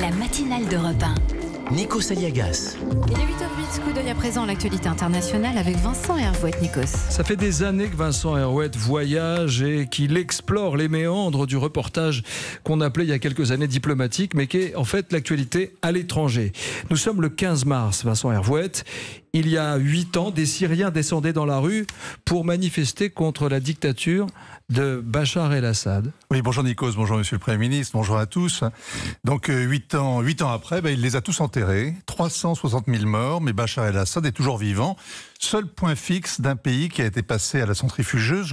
La matinale de repas. Nikos Saliagas. Il est 8h08, coup d'œil à présent l'actualité internationale avec Vincent Herouette, Nikos. Ça fait des années que Vincent Herouette voyage et qu'il explore les méandres du reportage qu'on appelait il y a quelques années diplomatique, mais qui est en fait l'actualité à l'étranger. Nous sommes le 15 mars, Vincent Herouette. Il y a 8 ans, des Syriens descendaient dans la rue pour manifester contre la dictature de Bachar el-Assad. Oui, bonjour Nikos, bonjour Monsieur le Premier ministre, bonjour à tous. Donc euh, huit ans, 8 ans après, ben, il les a tous enterrés, 360 000 morts, mais Bachar el-Assad est toujours vivant seul point fixe d'un pays qui a été passé à la centrifugeuse.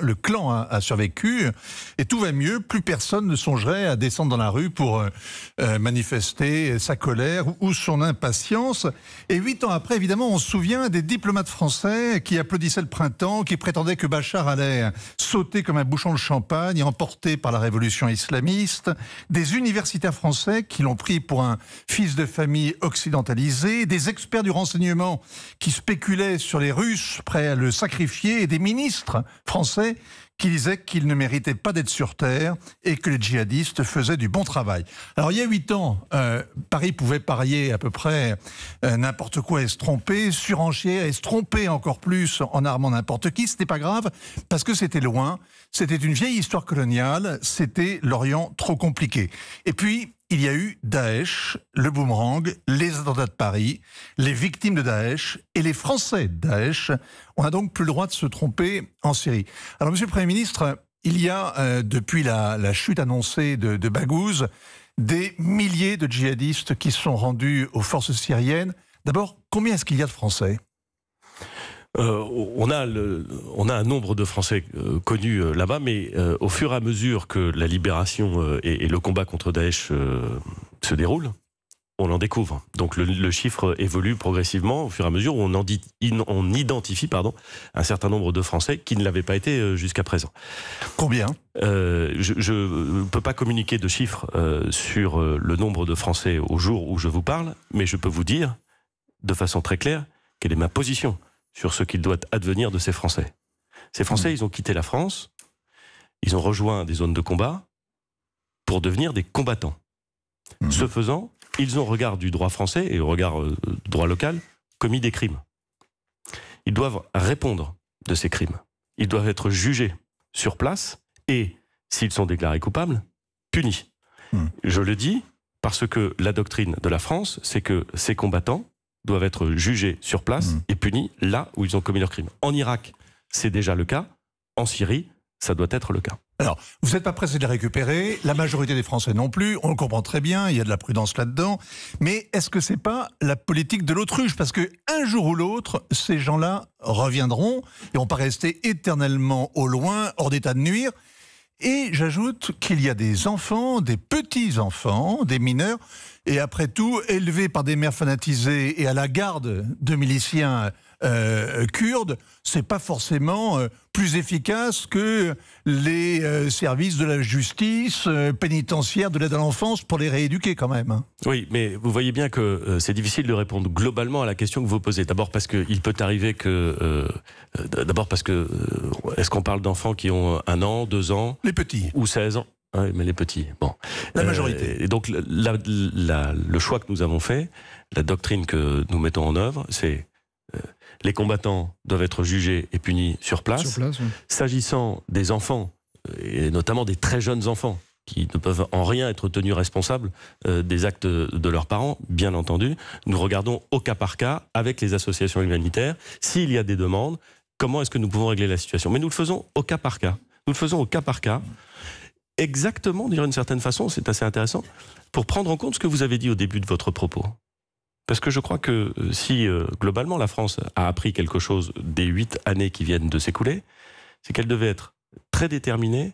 Le, clan a, survécu et tout va mieux. Plus personne ne songerait à descendre dans la rue pour euh, euh, manifester sa colère ou, son impatience. Et huit ans après, évidemment, on se souvient des diplomates français qui applaudissaient le printemps, qui prétendaient que Bachar allait sauter comme un bouchon de champagne emporté par la révolution islamiste. Des universitaires français qui l'ont pris pour un fils de famille occidentalisé. Des experts du renseignement qui spéculent sur les Russes prêts à le sacrifier et des ministres français qui disaient qu'ils ne méritaient pas d'être sur Terre et que les djihadistes faisaient du bon travail. Alors il y a huit ans, euh, Paris pouvait parier à peu près euh, n'importe quoi et se tromper, surenchier et se tromper encore plus en armant n'importe qui. Ce n'était pas grave parce que c'était loin, c'était une vieille histoire coloniale, c'était l'Orient trop compliqué. Et puis il y a eu Daesh, le boomerang, les attentats de Paris, les victimes de Daesh et les Français de Daesh. On n'a donc plus le droit de se tromper en Syrie. Alors, Monsieur le Premier ministre, il y a, euh, depuis la, chute annoncée de, de Baghouz, des milliers de djihadistes qui sont rendus aux forces syriennes. D'abord, combien est-ce qu'il y a de Français euh, on, a on a un nombre de Français euh, connus euh, là-bas, mais au fur et à mesure que la libération et, le combat contre Daesh se déroulent, on en découvre. Donc le, chiffre évolue progressivement au fur et à mesure où on, en identifie pardon, un certain nombre de Français qui ne l'avaient pas été jusqu'à présent. Combien Je ne peux pas communiquer de chiffres sur le nombre de Français au jour où je vous parle, mais je peux vous dire de façon très claire quelle est ma position sur ce qu'il doit advenir de ces Français. Ces Français, mmh. ils ont quitté la France, ils ont rejoint des zones de combat pour devenir des combattants. Mmh. Ce faisant, ils ont, au regard du droit français et au regard du euh, droit local, commis des crimes. Ils doivent répondre de ces crimes. Ils doivent être jugés sur place et, s'ils sont déclarés coupables, punis. Mmh. Je le dis parce que la doctrine de la France, c'est que ces combattants, doivent être jugés sur place mmh. et punis là où ils ont commis leur crime. En Irak, c'est déjà le cas. En Syrie, ça doit être le cas. Alors, vous n'êtes pas pressé de les récupérer, la majorité des Français non plus, on le comprend très bien, il y a de la prudence là-dedans, mais est-ce que c'est pas la politique de l'autruche Parce que un jour ou l'autre, ces gens-là reviendront et on pas rester éternellement au loin, hors d'état de nuire. Et j'ajoute qu'il y a des enfants, des petits-enfants, des mineurs, et après tout, élevés par des mères fanatisées et à la garde de miliciens euh, kurdes, c'est pas forcément euh, plus efficace que les euh, services de la justice euh, pénitentiaire, de l'aide à l'enfance pour les rééduquer quand même. Hein. Oui, mais vous voyez bien que c'est difficile de répondre globalement à la question que vous posez. D'abord parce qu'il peut arriver que, d'abord parce que, est-ce qu'on parle d'enfants qui ont un an, deux ans, les petits, ou 16 ans oui, mais les petits, bon. La majorité. et donc, le choix que nous avons fait, la doctrine que nous mettons en œuvre, c'est euh, les combattants doivent être jugés et punis sur place. S'agissant des enfants, euh, et notamment des très jeunes enfants, qui ne peuvent en rien être tenus responsables euh, des actes de leurs parents, bien entendu. Nous regardons au cas par cas avec les associations humanitaires s'il y a des demandes, comment est-ce que nous pouvons régler la situation. Mais nous le faisons au cas par cas. Nous le faisons au cas par cas, exactement, d'une certaine façon, c'est assez intéressant, pour prendre en compte ce que vous avez dit au début de votre propos. Parce que je crois que euh, si euh, globalement la France a appris quelque chose des huit années qui viennent de s'écouler, c'est qu'elle devait être très déterminée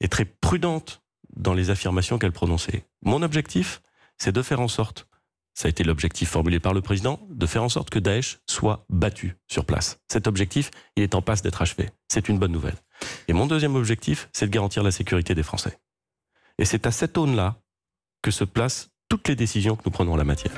et très prudente dans les affirmations qu'elle prononçait. Mon objectif, c'est de faire en sorte, ça a été l'objectif formulé par le président, de faire en sorte que Daesh soit battu sur place. Cet objectif, il est en passe d'être achevé. C'est une bonne nouvelle. Et mon deuxième objectif, c'est de garantir la sécurité des Français. Et c'est à cette aune-là que se placent toutes les décisions que nous prenons en la matière.